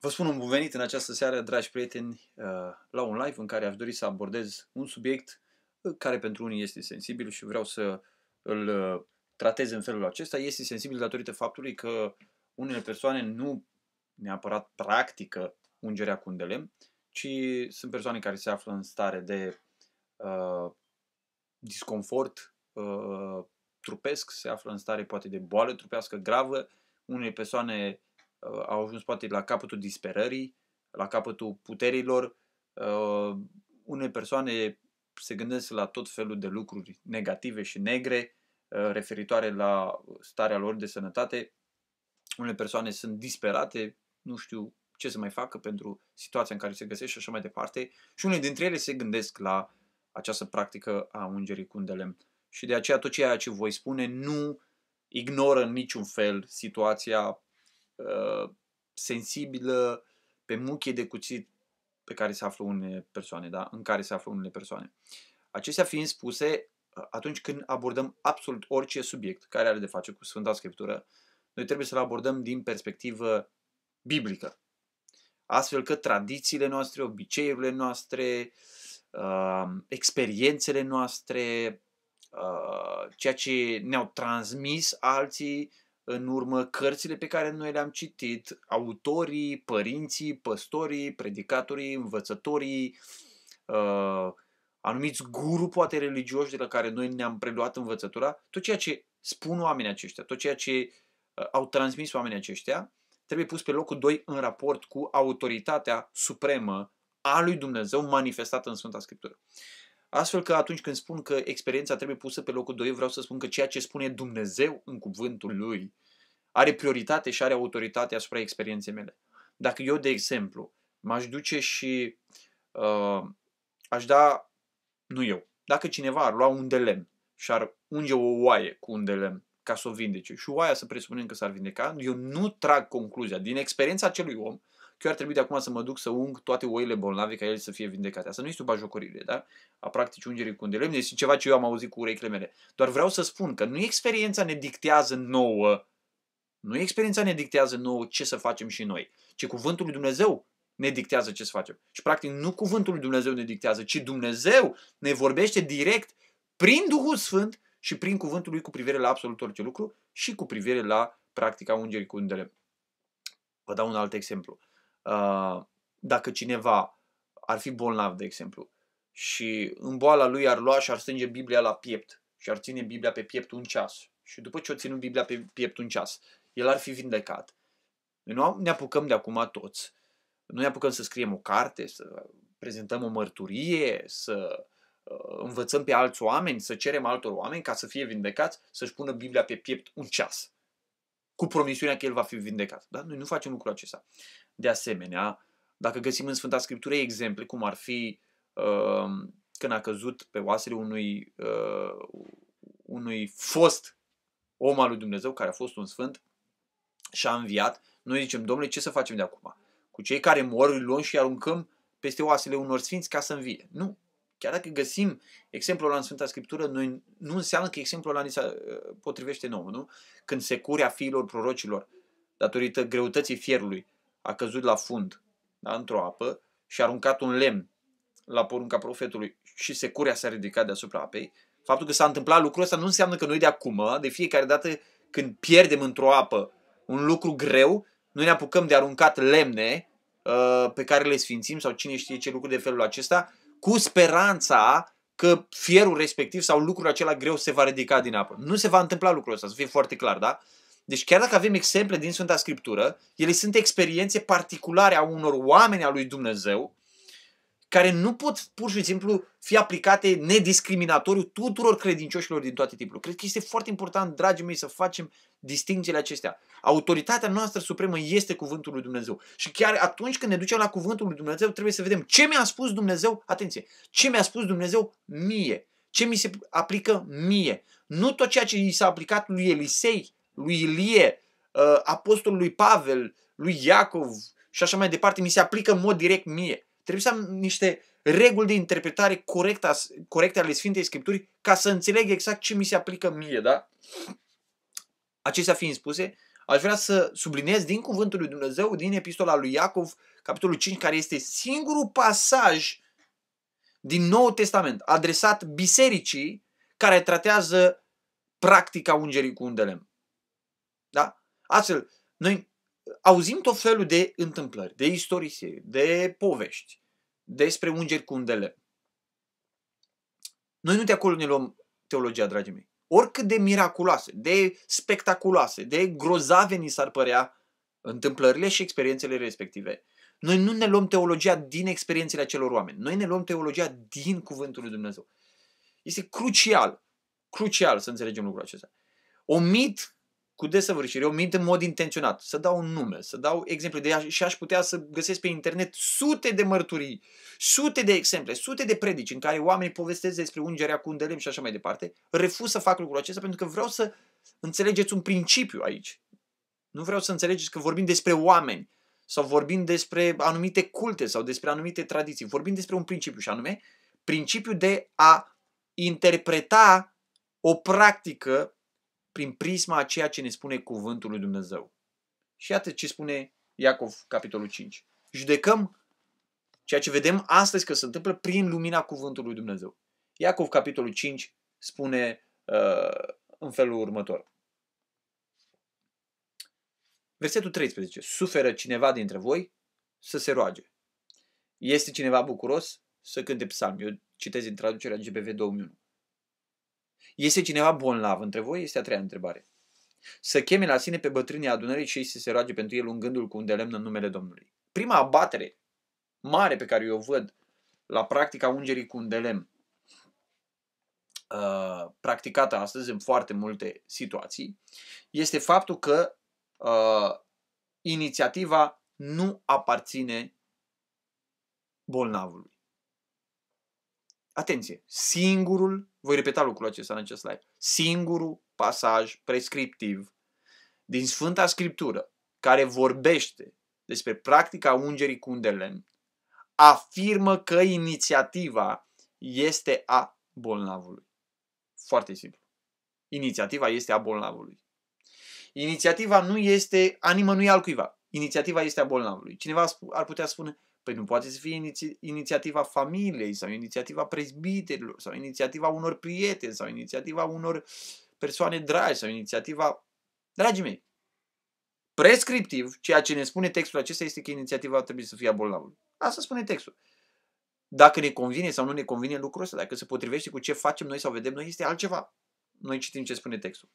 Vă spun un bun venit în această seară, dragi prieteni, uh, la un live în care aș dori să abordez un subiect uh, care pentru unii este sensibil și vreau să îl uh, tratez în felul acesta. Este sensibil datorită faptului că unele persoane nu neapărat practică ungerea cu un delem, ci sunt persoane care se află în stare de uh, disconfort uh, trupesc, se află în stare poate de boală trupească gravă, unele persoane Uh, au ajuns poate la capătul disperării, la capătul puterilor. Uh, unele persoane se gândesc la tot felul de lucruri negative și negre uh, referitoare la starea lor de sănătate. Unele persoane sunt disperate, nu știu ce să mai facă pentru situația în care se găsesc și așa mai departe. Și unele dintre ele se gândesc la această practică a ungerii cu un Și de aceea tot ceea ce voi spune nu ignoră în niciun fel situația uh, sensibilă pe muchie de cuțit pe care se află unele persoane, da? în care se află unele persoane. Acestea fiind spuse, uh, atunci când abordăm absolut orice subiect care are de face cu Sfânta Scriptură, noi trebuie să-l abordăm din perspectivă biblică. Astfel că tradițiile noastre, obiceiurile noastre, uh, experiențele noastre, uh, ceea ce ne-au transmis alții, în urmă cărțile pe care noi le-am citit, autorii, părinții, păstorii, predicatorii, învățătorii, uh, anumiți guru, poate religioși, de la care noi ne-am preluat învățătura, tot ceea ce spun oamenii aceștia, tot ceea ce uh, au transmis oamenii aceștia, trebuie pus pe locul 2 în raport cu autoritatea supremă a lui Dumnezeu manifestată în Sfânta Scriptură. Astfel că atunci când spun că experiența trebuie pusă pe locul 2, vreau să spun că ceea ce spune Dumnezeu în cuvântul lui are prioritate și are autoritate asupra experienței mele. Dacă eu, de exemplu, m-aș duce și uh, aș da, nu eu, dacă cineva ar lua un de lemn și ar unge o oaie cu un de lemn ca să o vindece și oaia să presupunem că s-ar vindeca, eu nu trag concluzia din experiența acelui om că eu ar trebui de acum să mă duc să ung toate oile bolnave ca ele să fie vindecate. Asta nu este o bajocorire, da? A practici ungerii cu lemn, este ceva ce eu am auzit cu urechile mele. Doar vreau să spun că nu experiența ne dictează nouă, nu experiența ne dictează nouă ce să facem și noi, ci cuvântul lui Dumnezeu ne dictează ce să facem. Și practic nu cuvântul lui Dumnezeu ne dictează, ci Dumnezeu ne vorbește direct prin Duhul Sfânt și prin cuvântul lui cu privire la absolut orice lucru și cu privire la practica ungerii cu îndelemn. Vă dau un alt exemplu. Uh, dacă cineva ar fi bolnav, de exemplu, și în boala lui ar lua și ar strânge Biblia la piept și ar ține Biblia pe piept un ceas. Și după ce o ținut Biblia pe piept un ceas, el ar fi vindecat. Noi ne apucăm de acum toți. Nu ne apucăm să scriem o carte, să prezentăm o mărturie, să uh, învățăm pe alți oameni, să cerem altor oameni ca să fie vindecați, să-și pună Biblia pe piept un ceas. Cu promisiunea că el va fi vindecat. Dar noi nu facem lucrul acesta. De asemenea, dacă găsim în Sfânta Scriptură exemple, cum ar fi uh, când a căzut pe oasele unui, uh, unui fost om al lui Dumnezeu, care a fost un sfânt, și a înviat, noi zicem, domnule, ce să facem de acum? Cu cei care mor îi luăm și îi aruncăm peste oasele unor sfinți ca să învie. Nu. Chiar dacă găsim exemplul ăla în Sfânta Scriptură, noi nu înseamnă că exemplul ăla ni se uh, potrivește nouă, nu? Când securea fiilor prorocilor, datorită greutății fierului, a căzut la fund, da, într-o apă, și a aruncat un lemn la porunca profetului și securea s-a ridicat deasupra apei, faptul că s-a întâmplat lucrul ăsta nu înseamnă că noi de acum, de fiecare dată când pierdem într-o apă un lucru greu, noi ne apucăm de aruncat lemne uh, pe care le sfințim sau cine știe ce lucruri de felul acesta, cu speranța că fierul respectiv sau lucrul acela greu se va ridica din apă. Nu se va întâmpla lucrul ăsta, să fie foarte clar, da? Uh, deci chiar dacă avem exemple din Sfânta Scriptură, ele sunt experiențe particulare a unor oameni a lui Dumnezeu, care nu pot pur și simplu fi aplicate nediscriminatoriu tuturor credincioșilor din toate tipurile. Cred că este foarte important, dragii mei, să facem distincțiile acestea. Autoritatea noastră supremă este cuvântul lui Dumnezeu. Și chiar atunci când ne ducem la cuvântul lui Dumnezeu, trebuie să vedem ce mi-a spus Dumnezeu, atenție, ce mi-a spus Dumnezeu mie, ce mi se aplică mie. Nu tot ceea ce i s-a aplicat lui Elisei lui Ilie, uh, apostolul lui Pavel, lui Iacov și așa mai departe, mi se aplică în mod direct mie. Trebuie să am niște reguli de interpretare corecte, corecte ale Sfintei Scripturi ca să înțeleg exact ce mi se aplică mie, da? Acestea fiind spuse, aș vrea să subliniez din Cuvântul lui Dumnezeu, din Epistola lui Iacov, capitolul 5, care este singurul pasaj din Noul Testament adresat bisericii care tratează practica ungerii cu un de lemn. Da? Astfel, noi auzim tot felul de întâmplări, de istorie, de povești, despre ungeri cu undele. Noi nu de acolo ne luăm teologia, dragii mei. Oricât de miraculoase, de spectaculoase, de grozave ni s-ar părea întâmplările și experiențele respective, noi nu ne luăm teologia din experiențele acelor oameni. Noi ne luăm teologia din cuvântul lui Dumnezeu. Este crucial, crucial să înțelegem lucrul acesta. Omit cu desăvârșire, eu mint în mod intenționat, să dau un nume, să dau exemple de și aș putea să găsesc pe internet sute de mărturii, sute de exemple, sute de predici în care oamenii povestesc despre ungerea cu un și așa mai departe, refuz să fac lucrul acesta pentru că vreau să înțelegeți un principiu aici. Nu vreau să înțelegeți că vorbim despre oameni sau vorbim despre anumite culte sau despre anumite tradiții. Vorbim despre un principiu și anume principiul de a interpreta o practică prin prisma a ceea ce ne spune cuvântul lui Dumnezeu. Și iată ce spune Iacov, capitolul 5. Judecăm ceea ce vedem astăzi că se întâmplă prin lumina cuvântului lui Dumnezeu. Iacov, capitolul 5, spune uh, în felul următor. Versetul 13. Suferă cineva dintre voi să se roage. Este cineva bucuros să cânte psalmi. Eu citez din traducerea GBV 2001. Este cineva bolnav între voi? Este a treia întrebare. Să cheme la sine pe bătrânii adunării și să se roage pentru el ungându-l cu un delemn în numele Domnului. Prima abatere mare pe care eu o văd la practica ungerii cu un delemn uh, practicată astăzi în foarte multe situații, este faptul că uh, inițiativa nu aparține bolnavului. Atenție! Singurul, voi repeta lucrul acesta în acest slide, singurul pasaj prescriptiv din Sfânta Scriptură care vorbește despre practica ungerii cu undelen, afirmă că inițiativa este a bolnavului. Foarte simplu. Inițiativa este a bolnavului. Inițiativa nu este a nimănui altcuiva. Inițiativa este a bolnavului. Cineva ar putea spune, Păi nu poate să fie iniți- inițiativa familiei sau inițiativa prezbiterilor sau inițiativa unor prieteni sau inițiativa unor persoane dragi sau inițiativa... Dragii mei, prescriptiv, ceea ce ne spune textul acesta este că inițiativa trebuie să fie a bolnavului. Asta spune textul. Dacă ne convine sau nu ne convine lucrul ăsta, dacă se potrivește cu ce facem noi sau vedem noi, este altceva. Noi citim ce spune textul.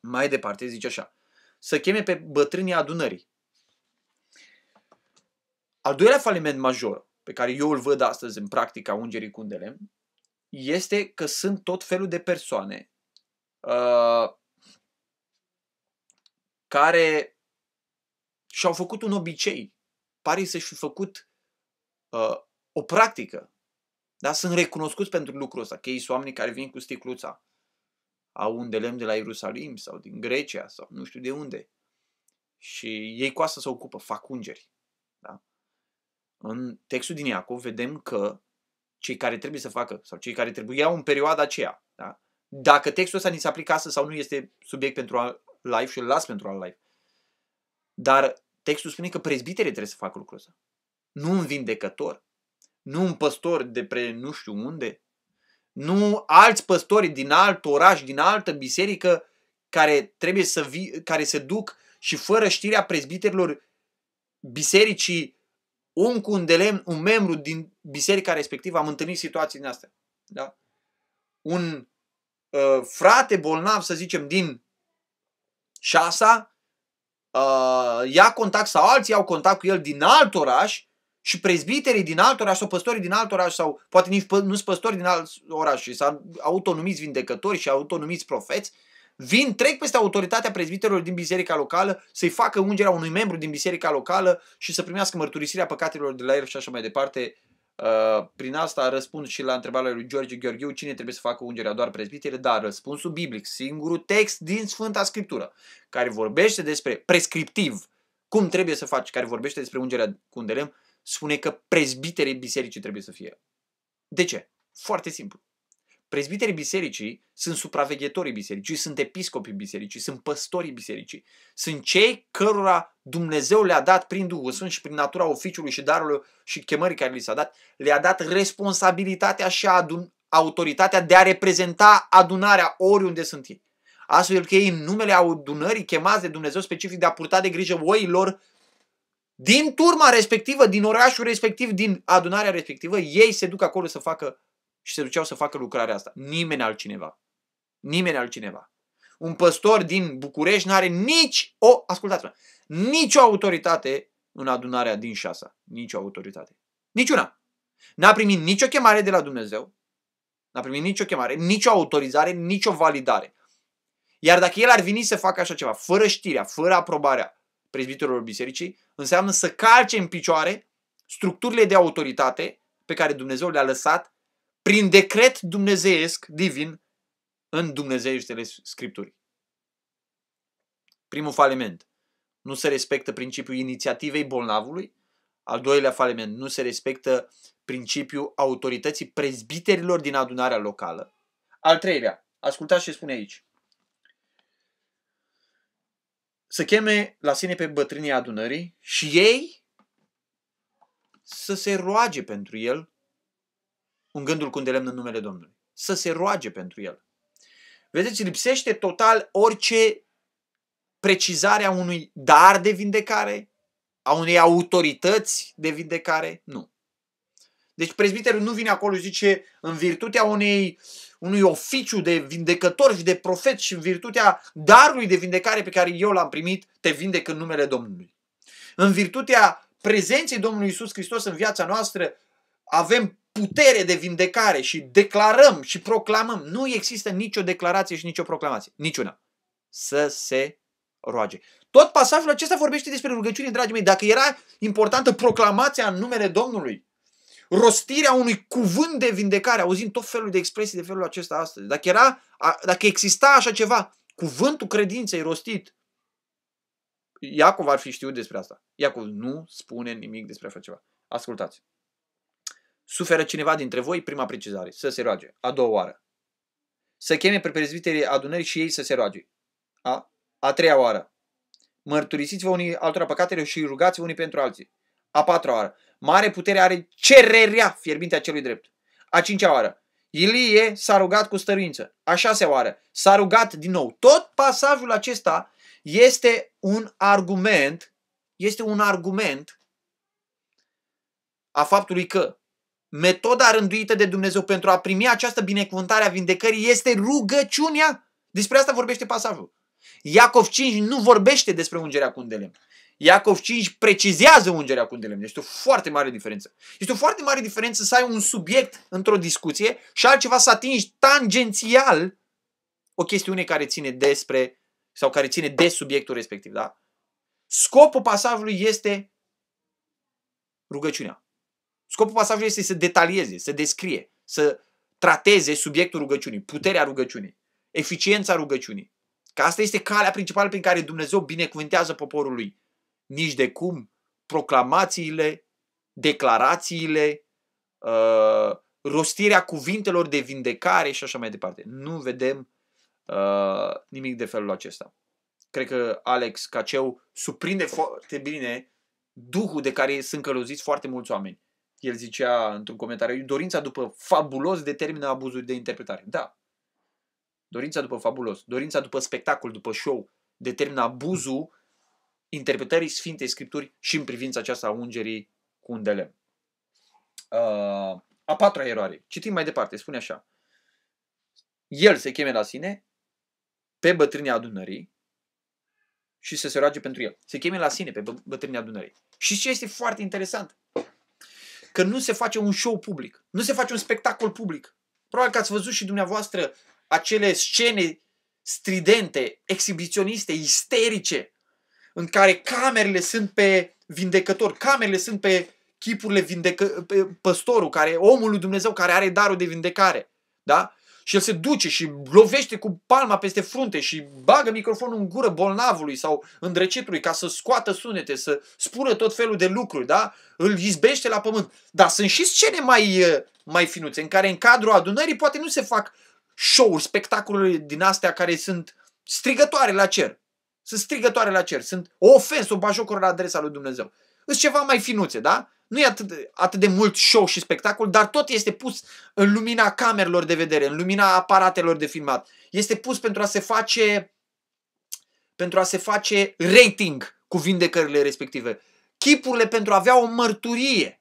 Mai departe, zice așa. Să cheme pe bătrânii adunării al doilea faliment major pe care eu îl văd astăzi în practica ungerii cu lemn este că sunt tot felul de persoane uh, care și-au făcut un obicei, pare să-și fi făcut uh, o practică. dar Sunt recunoscuți pentru lucrul ăsta, că ei sunt oamenii care vin cu sticluța, au un de lemn de la Ierusalim sau din Grecia sau nu știu de unde. Și ei cu asta se ocupă, fac ungeri în textul din Iacov vedem că cei care trebuie să facă sau cei care trebuiau în perioada aceea, da? dacă textul ăsta ni se aplică astăzi sau nu este subiect pentru al live și îl las pentru al live. Dar textul spune că prezbiterii trebuie să facă lucrul ăsta. Nu un vindecător, nu un păstor de pre nu știu unde, nu alți păstori din alt oraș, din altă biserică care trebuie să vi, care se duc și fără știrea prezbiterilor bisericii un cu un, lemn, un membru din biserica respectivă, am întâlnit situații din astea. Da? Un uh, frate bolnav, să zicem, din șasa, uh, ia contact sau alții au contact cu el din alt oraș și prezbiterii din alt oraș sau păstorii din alt oraș sau poate nici nu sunt păstori din alt oraș și s-au autonumiți vindecători și autonumiți profeți, uh, vin, trec peste autoritatea prezbiterilor din biserica locală, să-i facă ungerea unui membru din biserica locală și să primească mărturisirea păcatelor de la el și așa mai departe. Uh, prin asta răspund și la întrebarea lui George Gheorgheu cine trebuie să facă ungerea doar prezbitere, dar răspunsul biblic, singurul text din Sfânta Scriptură care vorbește despre prescriptiv cum trebuie să faci, care vorbește despre ungerea cu undelem, spune că prezbiterii bisericii trebuie să fie. De ce? Foarte simplu. Prezbiterii bisericii sunt supraveghetorii bisericii, sunt episcopii bisericii, sunt păstorii bisericii. Sunt cei cărora Dumnezeu le-a dat prin Duhul Sfânt și prin natura oficiului și darului și chemării care li s-a dat, le-a dat responsabilitatea și adun- autoritatea de a reprezenta adunarea oriunde sunt ei. Astfel că ei în numele adunării chemați de Dumnezeu specific de a purta de grijă oilor din turma respectivă, din orașul respectiv, din adunarea respectivă, ei se duc acolo să facă și se duceau să facă lucrarea asta. Nimeni altcineva. Nimeni altcineva. Un păstor din București nu are nici o, ascultați-mă, nicio autoritate în adunarea din șasa. Nicio autoritate. Niciuna. N-a primit nicio chemare de la Dumnezeu, n-a primit nicio chemare, nicio autorizare, nicio validare. Iar dacă el ar veni să facă așa ceva, fără știrea, fără aprobarea prezbitorilor bisericii, înseamnă să calce în picioare structurile de autoritate pe care Dumnezeu le-a lăsat prin decret dumnezeiesc, divin, în dumnezeieștele Scripturii. Primul faliment. Nu se respectă principiul inițiativei bolnavului. Al doilea faliment. Nu se respectă principiul autorității prezbiterilor din adunarea locală. Al treilea. Ascultați ce spune aici. Să cheme la sine pe bătrânii adunării și ei să se roage pentru el un gândul cu îndelemn în numele Domnului. Să se roage pentru el. Vedeți, lipsește total orice precizare a unui dar de vindecare, a unei autorități de vindecare, nu. Deci prezbiterul nu vine acolo și zice în virtutea unei, unui oficiu de vindecător și de profet și în virtutea darului de vindecare pe care eu l-am primit, te vindec în numele Domnului. În virtutea prezenței Domnului Isus Hristos în viața noastră, avem putere de vindecare și declarăm și proclamăm. Nu există nicio declarație și nicio proclamație. Niciuna. Să se roage. Tot pasajul acesta vorbește despre rugăciune, dragii mei. Dacă era importantă proclamația în numele Domnului, rostirea unui cuvânt de vindecare, auzim tot felul de expresii de felul acesta astăzi. Dacă, era, dacă exista așa ceva, cuvântul credinței rostit, Iacov ar fi știut despre asta. Iacov nu spune nimic despre așa ceva. Ascultați. Suferă cineva dintre voi? Prima precizare. Să se roage. A doua oară. Să cheme pe prezbiterii adunării și ei să se roage. A, a treia oară. Mărturisiți-vă unii altora păcatele și rugați unii pentru alții. A patra oară. Mare putere are cererea fierbintea celui drept. A cincea oară. Ilie s-a rugat cu stăruință. A șasea oară. S-a rugat din nou. Tot pasajul acesta este un argument, este un argument a faptului că metoda rânduită de Dumnezeu pentru a primi această binecuvântare a vindecării este rugăciunea. Despre asta vorbește pasajul. Iacov 5 nu vorbește despre ungerea cu un de lemn. Iacov 5 precizează ungerea cu un de lemn. Este o foarte mare diferență. Este o foarte mare diferență să ai un subiect într-o discuție și altceva să atingi tangențial o chestiune care ține despre sau care ține de subiectul respectiv, da? Scopul pasajului este rugăciunea. Scopul pasajului este să detalieze, să descrie, să trateze subiectul rugăciunii, puterea rugăciunii, eficiența rugăciunii. Că asta este calea principală prin care Dumnezeu binecuvântează poporul lui. Nici de cum proclamațiile, declarațiile, uh, rostirea cuvintelor de vindecare și așa mai departe. Nu vedem uh, nimic de felul acesta. Cred că Alex Caceu suprinde foarte bine duhul de care sunt călăuziți foarte mulți oameni el zicea într-un comentariu, dorința după fabulos determină abuzul de interpretare. Da. Dorința după fabulos, dorința după spectacol, după show, determină abuzul interpretării Sfintei Scripturi și în privința aceasta a ungerii cu un delem. Uh, a patra eroare. Citim mai departe, spune așa. El se cheme la sine pe bătrânii adunării și să se roage pentru el. Se cheme la sine pe bătrânii adunării. Și ce este foarte interesant? că nu se face un show public, nu se face un spectacol public. Probabil că ați văzut și dumneavoastră acele scene stridente, exhibiționiste, isterice, în care camerele sunt pe vindecător, camerele sunt pe chipurile vindecă, pe păstorul, care, omul lui Dumnezeu care are darul de vindecare. Da? și el se duce și lovește cu palma peste frunte și bagă microfonul în gură bolnavului sau îndrecitului ca să scoată sunete, să spună tot felul de lucruri, da? Îl izbește la pământ. Dar sunt și scene mai, eh, mai finuțe în care în cadrul adunării poate nu se fac show-uri, spectacoluri din astea care sunt strigătoare la cer. Sunt strigătoare la cer, sunt o ofensă, o bajocură la adresa lui Dumnezeu. Sunt ceva mai finuțe, da? nu e atât, de, atât de mult show și spectacol, dar tot este pus în lumina camerelor de vedere, în lumina aparatelor de filmat. Este pus pentru a se face pentru a se face rating cu vindecările respective. Chipurile pentru a avea o mărturie.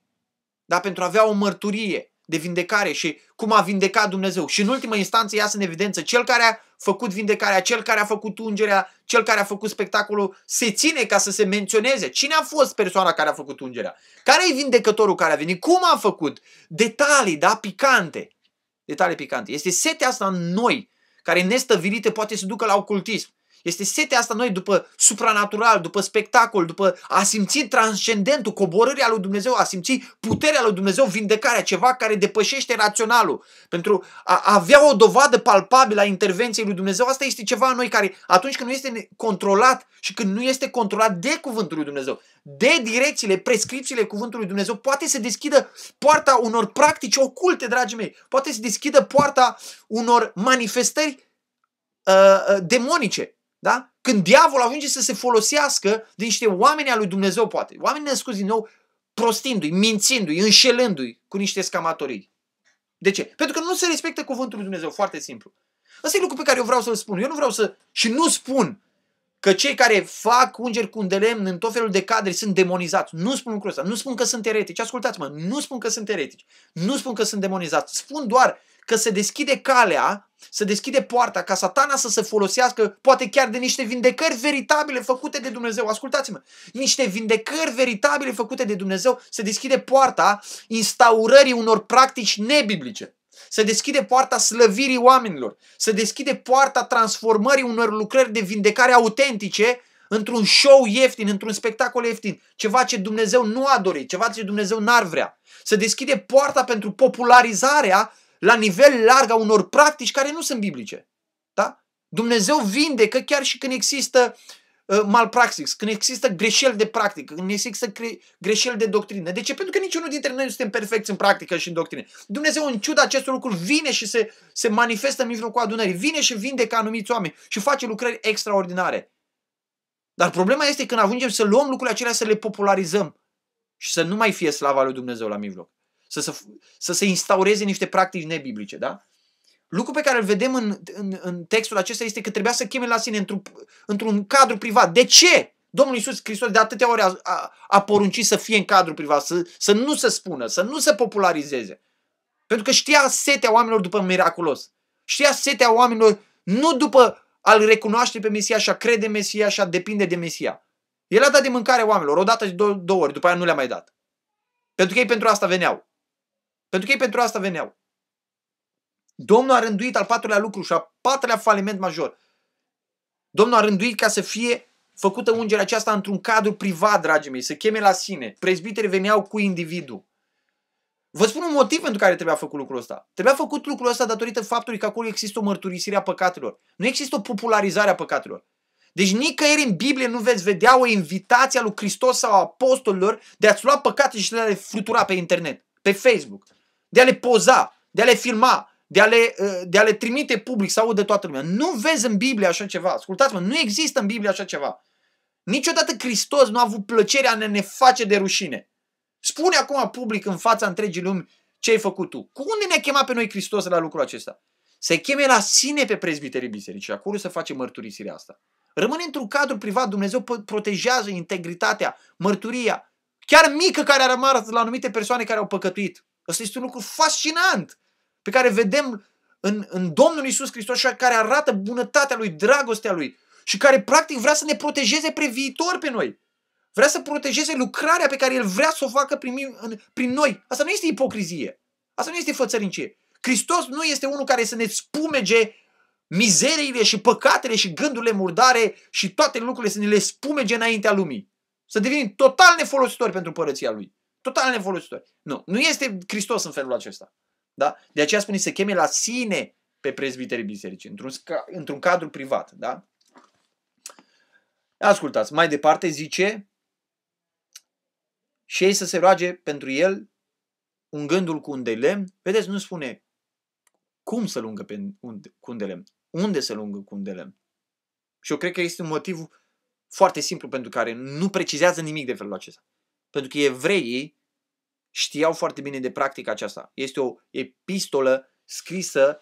Da? Pentru a avea o mărturie de vindecare și cum a vindecat Dumnezeu. Și în ultimă instanță iasă în evidență cel care a făcut vindecarea, cel care a făcut ungerea, cel care a făcut spectacolul, se ține ca să se menționeze. Cine a fost persoana care a făcut ungerea? Care e vindecătorul care a venit? Cum a făcut? Detalii, da, picante. Detalii picante. Este setea asta în noi, care nestăvilite poate să ducă la ocultism. Este setea asta noi după supranatural, după spectacol, după a simți transcendentul, coborârea lui Dumnezeu, a simți puterea lui Dumnezeu, vindecarea, ceva care depășește raționalul. Pentru a avea o dovadă palpabilă a intervenției lui Dumnezeu, asta este ceva în noi care atunci când nu este controlat și când nu este controlat de cuvântul lui Dumnezeu, de direcțiile, prescripțiile cuvântului Dumnezeu, poate să deschidă poarta unor practici oculte, dragii mei. Poate să deschidă poarta unor manifestări uh, uh, demonice. Da? Când diavolul ajunge să se folosească de niște oameni al lui Dumnezeu, poate. Oameni născuți din nou, prostindu-i, mințindu-i, înșelându-i cu niște scamatorii. De ce? Pentru că nu se respectă cuvântul lui Dumnezeu, foarte simplu. Asta e lucru pe care eu vreau să-l spun. Eu nu vreau să... Și nu spun că cei care fac ungeri cu lemn în tot felul de cadre sunt demonizați. Nu spun lucrul ăsta. Nu spun că sunt eretici. Ascultați-mă. Nu spun că sunt eretici. Nu spun că sunt demonizați. Spun doar că se deschide calea, se deschide poarta ca satana să se folosească poate chiar de niște vindecări veritabile făcute de Dumnezeu. Ascultați-mă! Niște vindecări veritabile făcute de Dumnezeu se deschide poarta instaurării unor practici nebiblice. Se deschide poarta slăvirii oamenilor. Se deschide poarta transformării unor lucrări de vindecare autentice într-un show ieftin, într-un spectacol ieftin, ceva ce Dumnezeu nu a dorit, ceva ce Dumnezeu n-ar vrea. Se deschide poarta pentru popularizarea la nivel larg a unor practici care nu sunt biblice. Da? Dumnezeu vindecă chiar și când există uh, malpraxis, când există greșeli de practică, când există greșeli de doctrină. De ce? Pentru că niciunul dintre noi nu suntem perfecți în practică și în doctrină. Dumnezeu, în ciuda acestor lucruri, vine și se, se manifestă în mijlocul adunării, vine și vindecă anumiți oameni și face lucrări extraordinare. Dar problema este când ajungem să luăm lucrurile acelea, să le popularizăm și să nu mai fie slava lui Dumnezeu la mijloc să se, să se instaureze niște practici nebiblice, da? Lucru pe care îl vedem în, în, în textul acesta este că trebuia să cheme la sine într-un, într-un cadru privat. De ce? Domnul Iisus Hristos de atâtea ori a, a, a poruncit să fie în cadru privat, să, să nu se spună, să nu se popularizeze. Pentru că știa setea oamenilor după miraculos. Știa setea oamenilor nu după a-L recunoaște pe Mesia și a crede Mesia și a depinde de Mesia. El a dat de mâncare oamenilor, o dată și două, două ori, după aia nu le-a mai dat. Pentru că ei pentru asta veneau. Pentru că ei pentru asta veneau. Domnul a rânduit al patrulea lucru și al patrulea faliment major. Domnul a rânduit ca să fie făcută ungerea aceasta într-un cadru privat, dragii mei, să cheme la sine. Prezbiterii veneau cu individul. Vă spun un motiv pentru care trebuia făcut lucrul ăsta. Trebuia făcut lucrul ăsta datorită faptului că acolo există o mărturisire a păcatelor. Nu există o popularizare a păcatelor. Deci nicăieri în Biblie nu veți vedea o invitație a lui Hristos sau a apostolilor de a-ți lua păcate și să le fructura pe internet, pe Facebook de a le poza, de a le filma, de a le, ă, de a le trimite public să audă toată lumea. Nu vezi în Biblie așa ceva. Ascultați-mă, nu există în Biblie așa ceva. Niciodată Hristos nu a avut plăcerea de ne face de rușine. Spune acum public în fața întregii lumi ce ai făcut tu. Cu unde ne-a chemat pe noi Hristos la lucrul acesta? Să cheme la sine pe prezbiterii bisericii, acolo să face mărturisirea asta. Rămâne într-un cadru privat, Dumnezeu protejează integritatea, mărturia, chiar mică care a rămas la anumite persoane care au păcătuit. Ăsta este un lucru fascinant pe care vedem în, în Domnul Isus Hristos și care arată bunătatea Lui, dragostea Lui și care practic vrea să ne protejeze pre viitor pe noi. Vrea să protejeze lucrarea pe care El vrea să o facă prin, prin noi. Asta nu este ipocrizie. Asta nu este fățărincie. Hristos nu este unul care să ne spumege mizeriile și păcatele și gândurile murdare și toate lucrurile să ne le spumege înaintea lumii. Să devenim total nefolositori pentru părăția Lui total nefolositori. Nu, nu este Hristos în felul acesta. Da? De aceea spune să cheme la sine pe prezbiterii bisericii, într-un, într-un cadru privat. Da? Ascultați, mai departe zice și ei să se roage pentru el un gândul cu un de lemn. Vedeți, nu spune cum să lungă pe un, cu un de lemn, unde să lungă cu un de lemn. Și eu cred că este un motiv foarte simplu pentru care nu precizează nimic de felul acesta. Pentru că evreii știau foarte bine de practica aceasta. Este o epistolă scrisă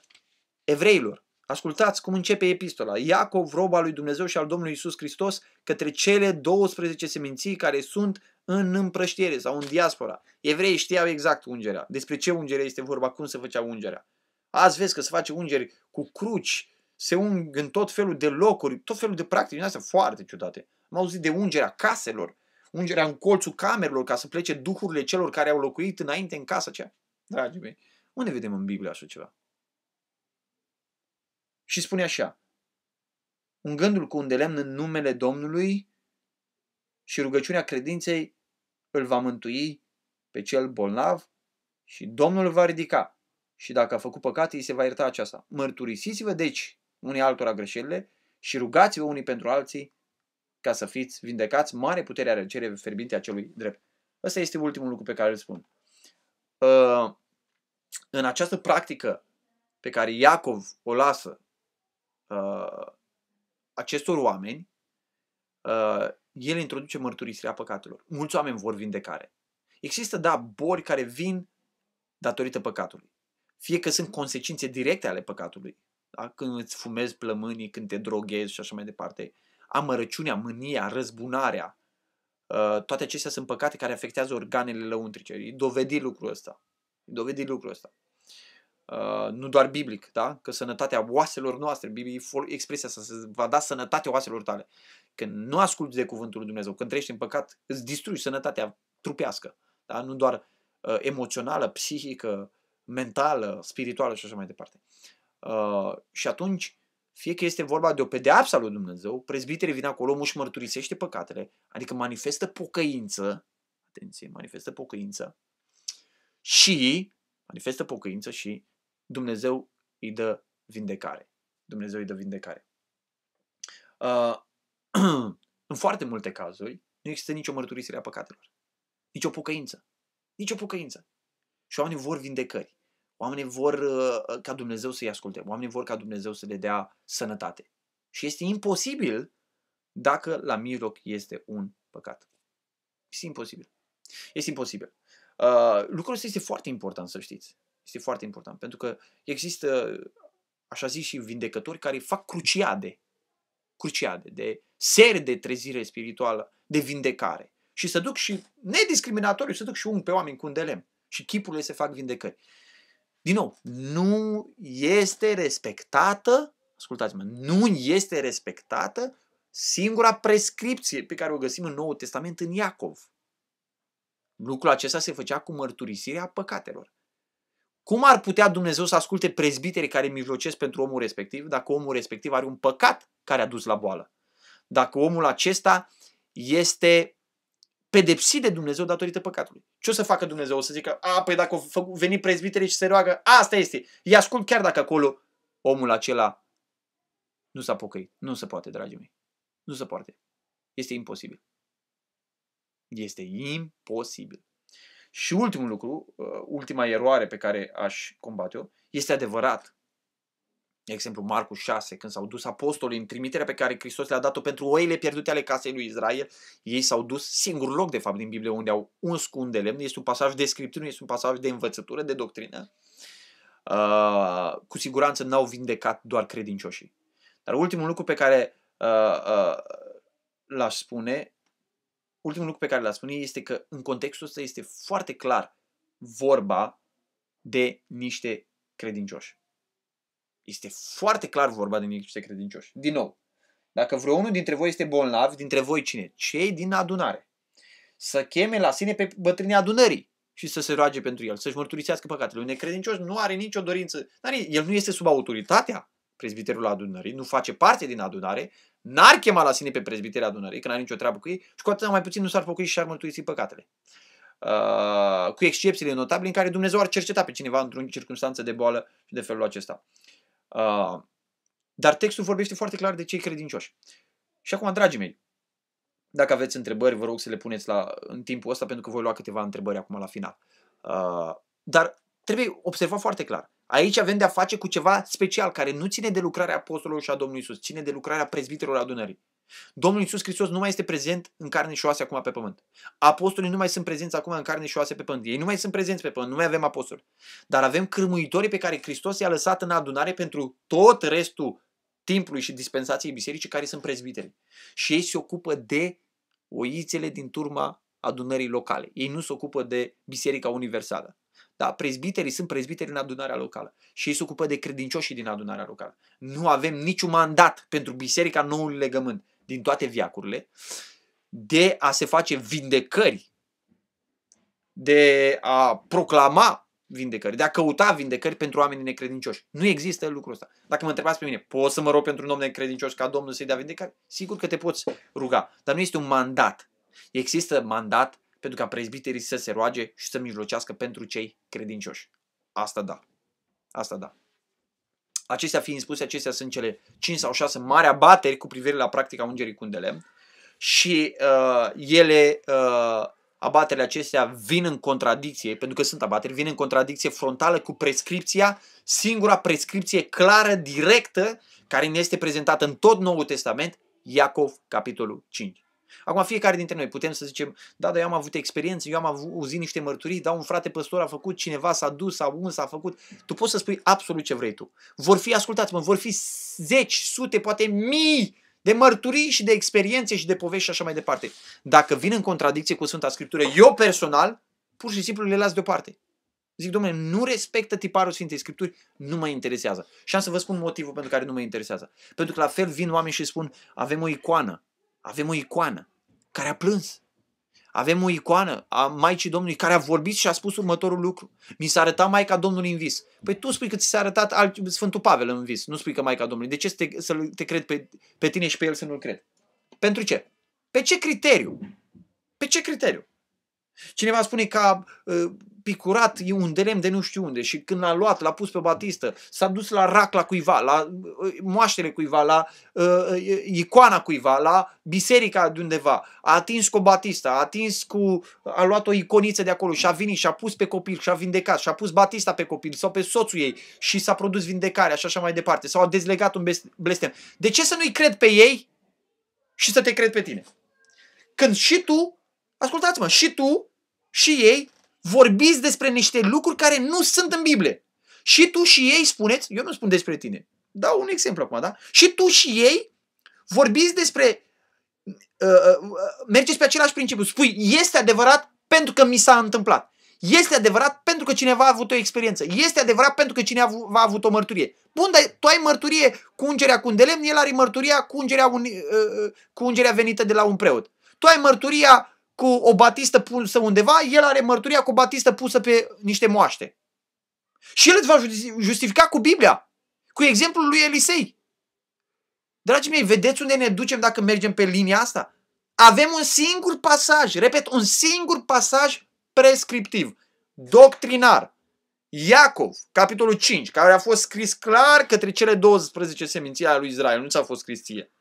evreilor. Ascultați cum începe epistola. Iacov, roba lui Dumnezeu și al Domnului Isus Hristos, către cele 12 seminții care sunt în împrăștiere sau în diaspora. Evreii știau exact ungerea. Despre ce ungere este vorba, cum se făcea ungerea. Azi vezi că se face ungeri cu cruci, se ung în tot felul de locuri, tot felul de practici astea foarte ciudate. Am auzit de ungerea caselor, ungerea în colțul camerelor ca să plece duhurile celor care au locuit înainte în casa aceea. Dragii mei, unde vedem în Biblie așa ceva? Și spune așa, un gândul cu un de lemn în numele Domnului și rugăciunea credinței îl va mântui pe cel bolnav și Domnul îl va ridica. Și dacă a făcut păcate, îi se va ierta aceasta. Mărturisiți-vă, deci, unii altora greșelile și rugați-vă unii pentru alții ca să fiți vindecați, mare putere are cere ferbinte a celui drept. Ăsta este ultimul lucru pe care îl spun. Uh, în această practică pe care Iacov o lasă uh, acestor oameni, uh, el introduce mărturisirea păcatelor. Mulți oameni vor vindecare. Există, da, boli care vin datorită păcatului. Fie că sunt consecințe directe ale păcatului, da? când îți fumezi plămânii, când te droghezi și așa mai departe, uh, amărăciunea, mânia, răzbunarea, uh, toate acestea sunt păcate care afectează organele lăuntrice. E dovedit lucrul ăsta. E dovedit lucrul ăsta. Uh, nu doar biblic, da? Că sănătatea oaselor noastre, Biblia expresia să se va da sănătatea oaselor tale. Când nu asculti de cuvântul lui Dumnezeu, când trăiești în păcat, îți distrugi sănătatea trupească, da? Nu doar uh, emoțională, psihică, mentală, spirituală și așa mai departe. Uh, și atunci fie că este vorba de o pedeapsă lui Dumnezeu, prezbiterii vin acolo, omul își mărturisește păcatele, adică manifestă pocăință, atenție, manifestă pocăință și, manifestă pocăință și Dumnezeu îi dă vindecare. Dumnezeu îi dă vindecare. Uh, în foarte multe cazuri nu există nicio mărturisire a păcatelor, nicio pocăință, nicio pocăință. Și oamenii vor vindecări. Oamenii vor uh, uh, ca Dumnezeu să-i asculte, oamenii vor ca Dumnezeu să le dea sănătate. Și este imposibil dacă la mijloc este un păcat. Este imposibil. Este imposibil. Uh, lucrul ăsta este foarte important să știți. Este foarte important pentru că există, așa zis, și vindecători care fac cruciade. Cruciade de seri de trezire spirituală, de vindecare. Și să duc și, nediscriminatoriu, să duc și un pe oameni cu un delem. Și chipurile se fac vindecări din nou, nu este respectată, ascultați-mă, nu este respectată singura prescripție pe care o găsim în Noul Testament în Iacov. Lucrul acesta se făcea cu mărturisirea păcatelor. Cum ar putea Dumnezeu să asculte prezbiterii care mijlocesc pentru omul respectiv dacă omul respectiv are un păcat care a dus la boală? Dacă omul acesta este pedepsit de Dumnezeu datorită păcatului. Ce o să facă Dumnezeu? O să zică, a, păi dacă a venit prezbiterii și se roagă, asta este. Îi ascult chiar dacă acolo omul acela nu s-a pocăit. Nu se poate, dragii mei. Nu se poate. Este imposibil. Este imposibil. Și ultimul lucru, uh, ultima eroare pe care aș combate-o, este adevărat exemplu Marcu 6, când s-au dus apostolii în trimiterea pe care Hristos le-a dat-o pentru oile pierdute ale casei lui Israel, ei s-au dus singurul loc, de fapt, din Biblie unde au un cu de lemn. Este un pasaj de scriptură, este un pasaj de învățătură, de doctrină. Uh, cu siguranță n-au vindecat doar credincioșii. Dar ultimul lucru pe care uh, uh, l-aș spune, ultimul lucru pe care l-aș spune este că în contextul ăsta este foarte clar vorba de niște credincioși. Este foarte clar vorba de niște credincioși. Din nou, dacă vreunul dintre voi este bolnav, dintre voi cine? Cei din adunare. Să cheme la sine pe bătrânii adunării și să se roage pentru el, să-și mărturisească păcatele. Un necredincios nu are nicio dorință, dar el nu este sub autoritatea prezbiterul adunării, nu face parte din adunare, n-ar chema la sine pe prezbiterul adunării, că n-are nicio treabă cu ei, și cu atât mai puțin nu s-ar făcut și ar mărturisi păcatele. Uh, cu excepțiile notabile în care Dumnezeu ar cerceta pe cineva într-o circunstanță de boală și de felul acesta. Uh, dar textul vorbește foarte clar de cei credincioși. Și acum, dragii mei, dacă aveți întrebări, vă rog să le puneți la, în timpul ăsta, pentru că voi lua câteva întrebări acum la final. Uh, dar trebuie observat foarte clar. Aici avem de-a face cu ceva special, care nu ține de lucrarea apostolului și a Domnului Isus, ține de lucrarea prezbiterilor adunării. Domnul Iisus Hristos nu mai este prezent în carne și oase acum pe pământ. Apostolii nu mai sunt prezenți acum în carne și oase pe pământ. Ei nu mai sunt prezenți pe pământ, nu mai avem apostoli. Dar avem cârmuitorii pe care Hristos i-a lăsat în adunare pentru tot restul timpului și dispensației bisericii care sunt prezbiteri. Și ei se ocupă de oițele din turma adunării locale. Ei nu se ocupă de biserica universală. Da, prezbiterii sunt prezbiteri în adunarea locală și ei se ocupă de credincioșii din adunarea locală. Nu avem niciun mandat pentru biserica noului legământ din toate viacurile, de a se face vindecări, de a proclama vindecări, de a căuta vindecări pentru oamenii necredincioși. Nu există lucrul ăsta. Dacă mă întrebați pe mine, poți să mă rog pentru un om necredincios ca Domnul să-i dea vindecare? Sigur că te poți ruga, dar nu este un mandat. Există mandat pentru ca prezbiterii să se roage și să mijlocească pentru cei credincioși. Asta da. Asta da. Acestea fiind spuse, acestea sunt cele 5 sau 6 mari abateri cu privire la practica ungerii cu lemn și uh, ele, uh, abaterile acestea vin în contradicție, pentru că sunt abateri, vin în contradicție frontală cu prescripția, singura prescripție clară, directă, care ne este prezentată în tot Noul Testament, Iacov, capitolul 5. Acum fiecare dintre noi putem să zicem, da, dar eu am avut experiență, eu am avut, auzit niște mărturii, da, un frate păstor a făcut, cineva s-a dus, s-a uns, s-a făcut. Tu poți să spui absolut ce vrei tu. Vor fi, ascultați-mă, vor fi zeci, sute, poate mii de mărturii și de experiențe și de povești și așa mai departe. Dacă vin în contradicție cu Sfânta Scriptură, eu personal, pur și simplu le las deoparte. Zic, domnule, nu respectă tiparul Sfintei Scripturi, nu mă interesează. Și am să vă spun motivul pentru care nu mă interesează. Pentru că la fel vin oameni și spun, avem o icoană, avem o icoană care a plâns. Avem o icoană a Maicii Domnului care a vorbit și a spus următorul lucru. Mi s-a arătat Maica Domnului în vis. Păi tu spui că ți s-a arătat alt, Sfântul Pavel în vis, nu spui că Maica Domnului. De ce să te, să te cred pe, pe tine și pe el să nu-l cred? Pentru ce? Pe ce criteriu? Pe ce criteriu? Cineva spune că ă, picurat e un delem de nu știu unde și când l-a luat, l-a pus pe Batistă, s-a dus la la cuiva, la uh, moaștele cuiva, la uh, uh, icoana cuiva, la biserica de undeva, a atins cu Batista, a atins cu, a luat o iconiță de acolo și a venit și a pus pe copil și a vindecat și a pus Batista pe copil sau pe soțul ei și s-a produs vindecarea și așa mai departe sau a dezlegat un blestem. De ce să nu-i cred pe ei și să te cred pe tine? Când și tu, ascultați-mă, și tu și ei vorbiți despre niște lucruri care nu sunt în Biblie. Și tu și ei spuneți, eu nu spun despre tine, dau un exemplu acum, da? Și tu și ei vorbiți despre, uh, uh, uh, mergeți pe același principiu, spui, este adevărat pentru că mi s-a întâmplat. Este adevărat pentru că cineva a avut o experiență. Este adevărat pentru că cineva a avut o mărturie. Bun, dar tu ai mărturie cu ungerea cu un de lemn, el are mărturia cu ungerea, un, uh, cu ungerea venită de la un preot. Tu ai mărturia cu o batistă pusă undeva, el are mărturia cu o batistă pusă pe niște moaște. Și el îți va justifica cu Biblia, cu exemplul lui Elisei. Dragii mei, vedeți unde ne ducem dacă mergem pe linia asta? Avem un singur pasaj, repet, un singur pasaj prescriptiv, doctrinar. Iacov, capitolul 5, care a fost scris clar către cele 12 seminții ale lui Israel, nu ți-a fost scris ție.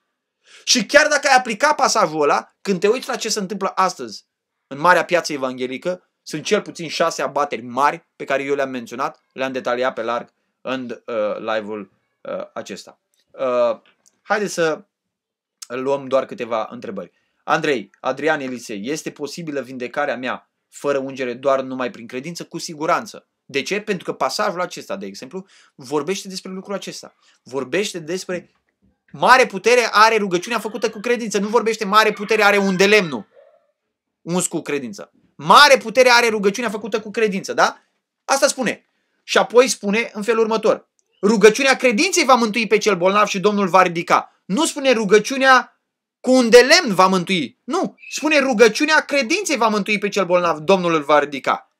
Și chiar dacă ai aplicat pasajul ăla, când te uiți la ce se întâmplă astăzi în marea piață evanghelică, sunt cel puțin șase abateri mari pe care eu le-am menționat, le-am detaliat pe larg în uh, live-ul uh, acesta. Uh, haideți să luăm doar câteva întrebări. Andrei, Adrian Elise, este posibilă vindecarea mea fără ungere doar numai prin credință? Cu siguranță. De ce? Pentru că pasajul acesta, de exemplu, vorbește despre lucrul acesta. Vorbește despre Mare putere are rugăciunea făcută cu credință. Nu vorbește mare putere are un delemnul uns cu credință. Mare putere are rugăciunea făcută cu credință, da? Asta spune. Și apoi spune în felul următor. Rugăciunea credinței va mântui pe cel bolnav și Domnul va ridica. Nu spune rugăciunea cu un delemn va mântui. Nu. Spune rugăciunea credinței va mântui pe cel bolnav, Domnul îl va ridica.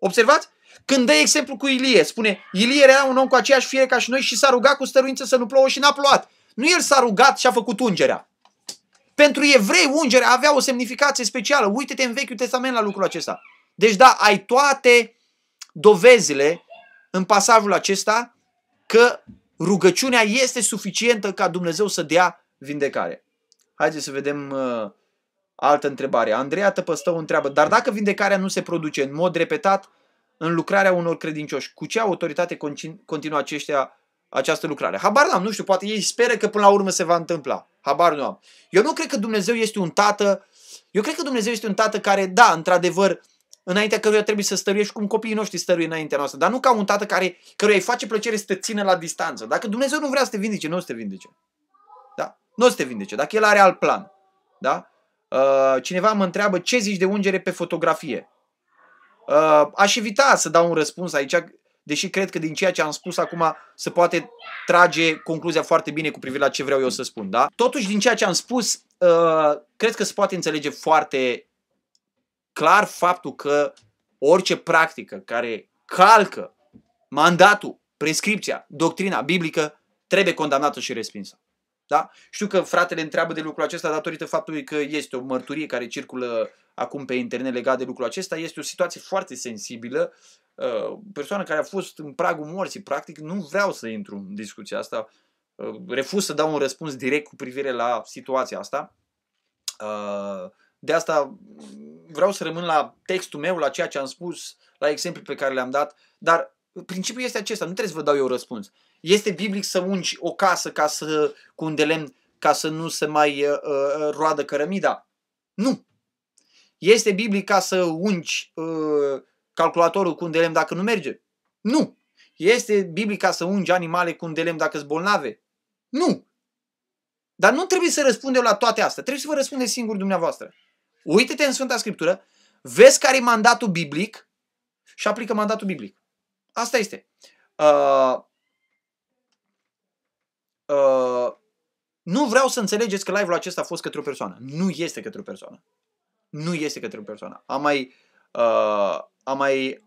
Observați? Când dă exemplu cu Ilie, spune, Ilie era un om cu aceeași fire ca și noi și s-a rugat cu stăruință să nu plouă și n-a plouat. Nu el s-a rugat și a făcut ungerea. Pentru evrei ungerea avea o semnificație specială. Uite-te în Vechiul Testament la lucrul acesta. Deci da, ai toate dovezile în pasajul acesta că rugăciunea este suficientă ca Dumnezeu să dea vindecare. Haideți să vedem uh, altă întrebare. Andreea Tăpăstău întreabă, dar dacă vindecarea nu se produce în mod repetat în lucrarea unor credincioși, cu ce autoritate continuă aceștia această lucrare. Habar n-am, nu știu, poate ei speră că până la urmă se va întâmpla. Habar nu am. Eu nu cred că Dumnezeu este un tată, eu cred că Dumnezeu este un tată care, da, într-adevăr, înaintea căruia trebuie să stăruiești cum copiii noștri stăruie înaintea noastră, dar nu ca un tată care, căruia îi face plăcere să te țină la distanță. Dacă Dumnezeu nu vrea să te vindece, nu o să te vindece. Da? Nu o să te vindece, dacă El are alt plan. Da? Uh, cineva mă întreabă ce zici de ungere pe fotografie. Uh, aș evita să dau un răspuns aici deși cred că din ceea ce am spus acum se poate trage concluzia foarte bine cu privire la ce vreau eu să spun, da? Totuși, din ceea ce am spus, uh, cred că se poate înțelege foarte clar faptul că orice practică care calcă mandatul, prescripția, doctrina biblică trebuie condamnată și respinsă. Da? Știu că fratele întreabă de lucrul acesta datorită faptului că este o mărturie care circulă acum pe internet legat de lucrul acesta. Este o situație foarte sensibilă. Uh, persoana care a fost în pragul morții, practic, nu vreau să intru în discuția asta. Uh, refuz să dau un răspuns direct cu privire la situația asta. Uh, de asta vreau să rămân la textul meu, la ceea ce am spus, la exemplu pe care le-am dat, dar principiul este acesta, nu trebuie să vă dau eu răspuns. Este biblic să ungi o casă ca să, cu un de lemn ca să nu se mai uh, uh, roadă cărămida? Nu. Este biblic ca să ungi uh, calculatorul cu un de lemn dacă nu merge? Nu. Este biblic ca să ungi animale cu un de lemn dacă sunt bolnave? Nu. Dar nu trebuie să răspundem la toate astea. Trebuie să vă răspundeți singur dumneavoastră. Uită-te în Sfânta Scriptură, vezi care e mandatul biblic și aplică mandatul biblic. Asta este. Uh, Uh, nu vreau să înțelegeți că live-ul acesta a fost către o persoană. Nu este către o persoană. Nu este către o persoană. Am mai, uh, am mai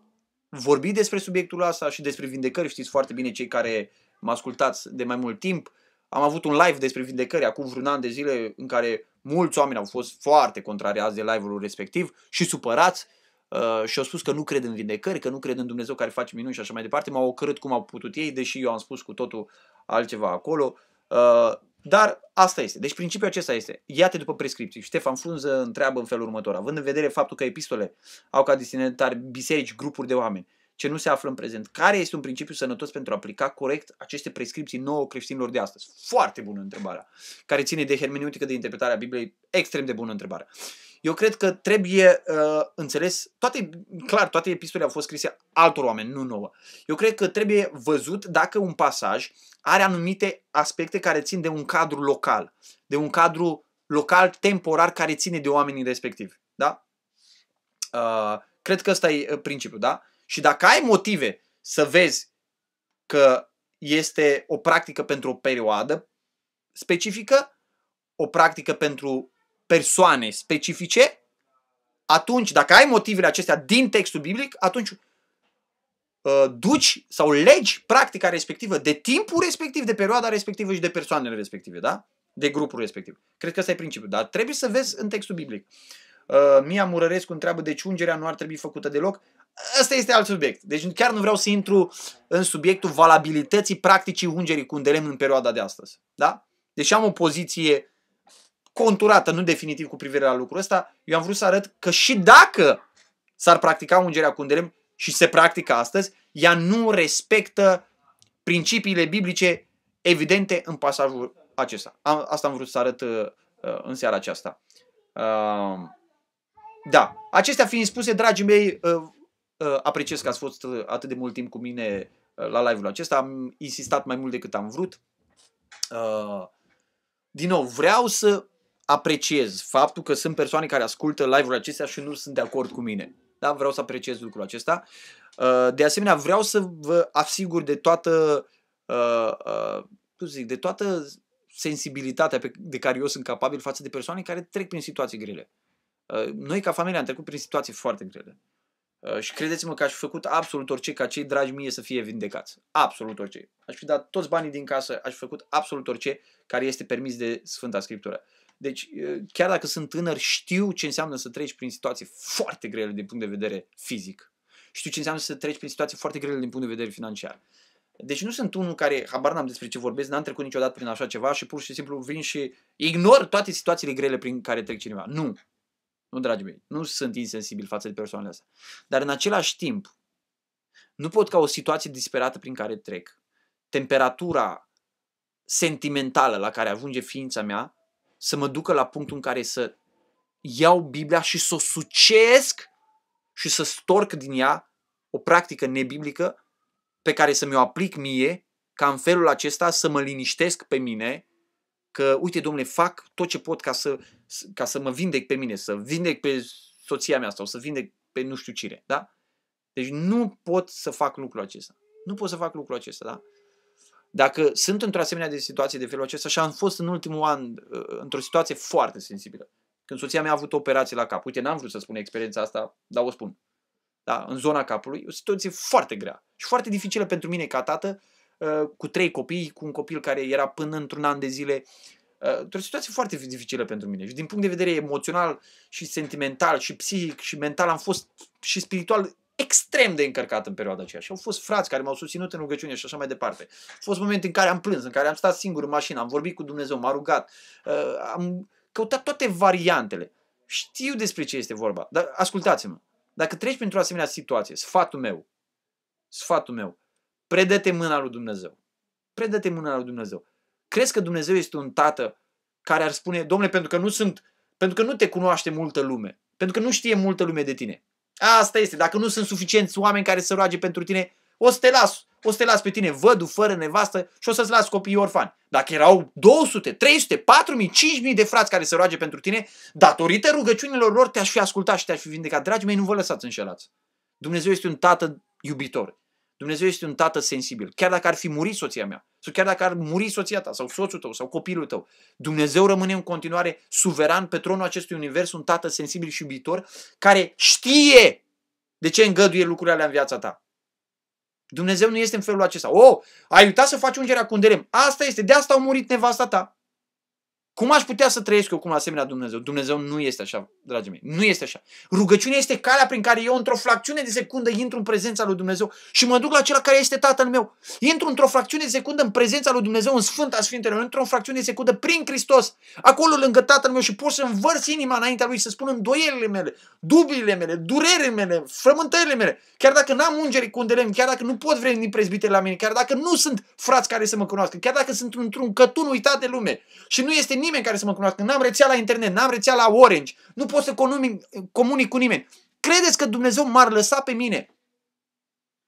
vorbit despre subiectul ăsta și despre vindecări. Știți foarte bine cei care mă ascultați de mai mult timp. Am avut un live despre vindecări acum vreun an de zile în care mulți oameni au fost foarte contrariați de live-ul respectiv și supărați Uh, și au spus că nu cred în vindecări, că nu cred în Dumnezeu care face minuni și așa mai departe. M-au ocărât cum au putut ei, deși eu am spus cu totul altceva acolo. Uh, dar asta este. Deci principiul acesta este. Iată după prescripții. Ștefan Frunză întreabă în felul următor. Având în vedere faptul că epistole au ca destinatari biserici, grupuri de oameni, ce nu se află în prezent. Care este un principiu sănătos pentru a aplica corect aceste prescripții nouă creștinilor de astăzi? Foarte bună întrebarea. Care ține de hermeneutică de interpretarea Bibliei. Extrem de bună întrebare. Eu cred că trebuie uh, înțeles, toate, clar, toate epistolele au fost scrise altor oameni, nu nouă. Eu cred că trebuie văzut dacă un pasaj are anumite aspecte care țin de un cadru local, de un cadru local temporar care ține de oamenii respectivi. Da? Uh, cred că ăsta e uh, principiul, da? Și dacă ai motive să vezi că este o practică pentru o perioadă specifică, o practică pentru persoane specifice, atunci, dacă ai motivele acestea din textul biblic, atunci uh, duci sau legi practica respectivă de timpul respectiv, de perioada respectivă și de persoanele respective, da? De grupul respectiv. Cred că ăsta e principiul, dar trebuie să vezi în textul biblic. Uh, Mia Murărescu întreabă de ce ungerea nu ar trebui făcută deloc. Asta este alt subiect. Deci chiar nu vreau să intru în subiectul valabilității practicii ungerii cu un în perioada de astăzi. Da? Deci am o poziție conturată, nu definitiv cu privire la lucrul ăsta, eu am vrut să arăt că și dacă s-ar practica ungerea cu îndelemn și se practică astăzi, ea nu respectă principiile biblice evidente în pasajul acesta. Am, asta am vrut să arăt uh, uh, în seara aceasta. Uh, da, acestea fiind spuse, dragii mei, uh, uh, apreciez că ați fost atât de mult timp cu mine uh, la live-ul acesta. Am insistat mai mult decât am vrut. Uh, din nou, vreau să apreciez faptul că sunt persoane care ascultă live-urile acestea și nu sunt de acord cu mine. Da? Vreau să apreciez lucrul acesta. Uh, de asemenea, vreau să vă asigur de toată, uh, uh, cum zic, de toată sensibilitatea de care eu sunt capabil față de persoane care trec prin situații grele. Noi, ca familie, am trecut prin situații foarte grele. Și credeți-mă că aș fi făcut absolut orice ca cei dragi mie să fie vindecați. Absolut orice. Aș fi dat toți banii din casă, aș fi făcut absolut orice care este permis de Sfânta Scriptură. Uh, deci, chiar dacă sunt tânăr, știu ce înseamnă să treci prin situații foarte grele din punct de vedere fizic. Știu ce înseamnă să treci prin situații foarte grele din punct de vedere financiar. Deci nu sunt unul care, habar n-am despre ce vorbesc, n-am trecut niciodată prin așa ceva și pur și simplu vin și ignor toate situațiile grele prin care trec cineva. Nu. Nu, dragii mei, nu sunt insensibil față de persoanele astea. Dar în același timp, nu pot ca o situație disperată prin care trec, temperatura sentimentală la care ajunge ființa mea să mă ducă la punctul în care să iau Biblia și să o sucesc și să storc din ea o practică nebiblică pe care să mi-o aplic mie, ca în felul acesta să mă liniștesc pe mine, că uite domnule, fac tot ce pot ca să, ca să mă vindec pe mine, să vindec pe soția mea sau să vindec pe nu știu cine, da? Deci nu pot să fac lucrul acesta. Nu pot să fac lucrul acesta, da? Dacă sunt într-o asemenea de situație de felul acesta și am fost în ultimul an uh, într-o situație foarte sensibilă, când soția mea a avut o operație la cap, uite, n-am vrut să spun experiența asta, dar o spun, da? în zona capului, o situație foarte grea și foarte dificilă pentru mine ca tată, uh, cu trei copii, cu un copil care era până într-un an de zile, uh, o situație foarte dificilă pentru mine și din punct de vedere emoțional și sentimental și psihic și mental am fost și spiritual extrem de încărcat în perioada aceea și au fost frați care m-au susținut în rugăciune și așa mai departe. Au fost momente în care am plâns, în care am stat singur în mașină, am vorbit cu Dumnezeu, m-a rugat, uh, am căutat toate variantele. Știu despre ce este vorba, dar ascultați-mă. Dacă treci printr-o asemenea situație, sfatul meu, sfatul meu, predă-te mâna lui Dumnezeu. Predă-te mâna lui Dumnezeu. Crezi că Dumnezeu este un tată care ar spune, domnule, pentru că nu sunt, pentru că nu te cunoaște multă lume, pentru că nu știe multă lume de tine. Asta este. Dacă nu sunt suficienți oameni care să roage pentru tine, o să te las. O să te las pe tine vădu, fără nevastă și o să-ți las copiii orfani. Dacă erau 200, 300, 4000, 5000 de frați care se roage pentru tine, datorită rugăciunilor lor te-aș fi ascultat și te-aș fi vindecat. Dragii mei, nu vă lăsați înșelați. Dumnezeu este un tată iubitor. Dumnezeu este un tată sensibil. Chiar dacă ar fi murit soția mea, sau chiar dacă ar muri soția ta, sau soțul tău, sau copilul tău, Dumnezeu rămâne în continuare suveran pe tronul acestui univers, un tată sensibil și iubitor, care știe de ce îngăduie lucrurile alea în viața ta. Dumnezeu nu este în felul acesta. Oh, ai uitat să faci ungerea cu un Asta este, de asta au murit nevasta ta. Cum aș putea să trăiesc eu cum asemenea Dumnezeu? Dumnezeu nu este așa, dragii mei. Nu este așa. Rugăciunea este calea prin care eu, într-o fracțiune de secundă, intru în prezența lui Dumnezeu și mă duc la cel care este Tatăl meu. Intru într-o fracțiune de secundă în prezența lui Dumnezeu, în Sfânta Sfintelor, într-o fracțiune de secundă prin Hristos, acolo lângă Tatăl meu și pot să învărs inima înaintea lui, să spun îndoielile mele, dubiile mele, durerile mele, frământările mele. Chiar dacă n-am ungeri cu undelem, chiar dacă nu pot veni prezbiteri la mine, chiar dacă nu sunt frați care să mă cunoască, chiar dacă sunt într-un cătun uitat de lume și nu este nimeni nimeni care să mă cunoască, n-am rețea la internet, n-am rețea la Orange, nu pot să comunic, comunic cu nimeni. Credeți că Dumnezeu m-ar lăsa pe mine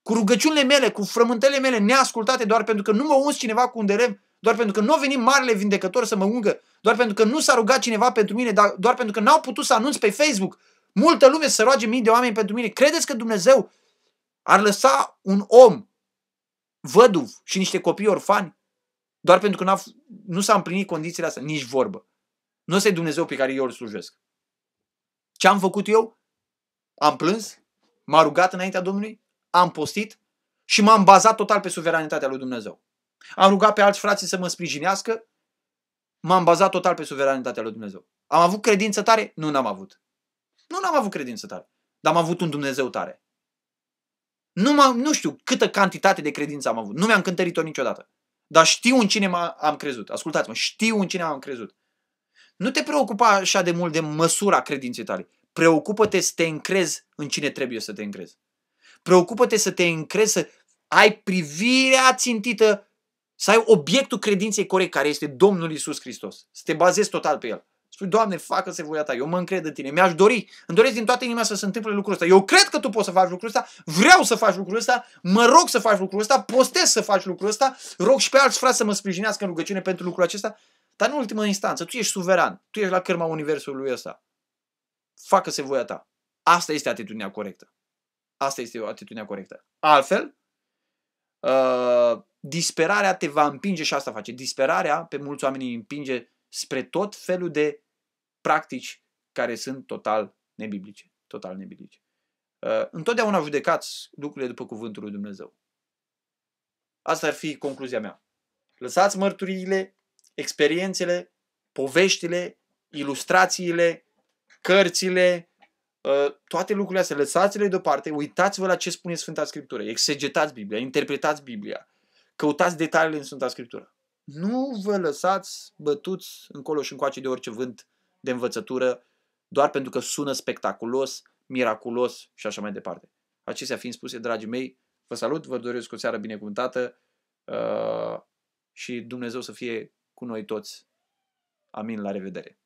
cu rugăciunile mele, cu frământele mele neascultate doar pentru că nu mă uns cineva cu un derem, doar pentru că nu au venit marele vindecător să mă ungă, doar pentru că nu s-a rugat cineva pentru mine, doar pentru că n-au putut să anunț pe Facebook multă lume să roage mii de oameni pentru mine. Credeți că Dumnezeu ar lăsa un om văduv și niște copii orfani doar pentru că nu s-a împlinit condițiile astea, nici vorbă. Nu este Dumnezeu pe care eu îl slujesc. Ce am făcut eu? Am plâns, m-am rugat înaintea Domnului, am postit și m-am bazat total pe suveranitatea lui Dumnezeu. Am rugat pe alți frații să mă sprijinească, m-am bazat total pe suveranitatea lui Dumnezeu. Am avut credință tare? Nu n-am avut. Nu n-am avut credință tare, dar am avut un Dumnezeu tare. Nu, nu știu câtă cantitate de credință am avut. Nu mi-am cântărit-o niciodată. Dar știu în cine am crezut. Ascultați-mă, știu în cine am crezut. Nu te preocupa așa de mult de măsura credinței tale. Preocupă-te să te încrezi în cine trebuie să te încrezi. Preocupă-te să te încrezi, să ai privirea țintită, să ai obiectul credinței corect, care este Domnul Isus Hristos. Să te bazezi total pe El. Spui, Doamne, facă-se voia ta, eu mă încred în tine, mi-aș dori, îmi doresc din toată inima să se întâmple lucrul ăsta. Eu cred că tu poți să faci lucrul ăsta, vreau să faci lucrul ăsta, mă rog să faci lucrul ăsta, postez să faci lucrul ăsta, rog și pe alți frați să mă sprijinească în rugăciune pentru lucrul acesta. Dar în ultimă instanță, tu ești suveran, tu ești la cărma universului ăsta. Facă-se voia ta. Asta este atitudinea corectă. Asta este o atitudinea corectă. Altfel, uh, disperarea te va împinge și asta face. Disperarea pe mulți oameni îi împinge spre tot felul de practici care sunt total nebiblice. Total nebiblice. Uh, întotdeauna judecați lucrurile după cuvântul lui Dumnezeu. Asta ar fi concluzia mea. Lăsați mărturiile, experiențele, poveștile, ilustrațiile, cărțile, uh, toate lucrurile astea, lăsați-le deoparte, uitați-vă la ce spune Sfânta Scriptură, exegetați Biblia, interpretați Biblia, căutați detaliile în Sfânta Scriptură. Nu vă lăsați bătuți încolo și încoace de orice vânt de învățătură doar pentru că sună spectaculos, miraculos și așa mai departe. Acestea fiind spuse, dragii mei, vă salut, vă doresc o seară binecuvântată uh, și Dumnezeu să fie cu noi toți. Amin, la revedere!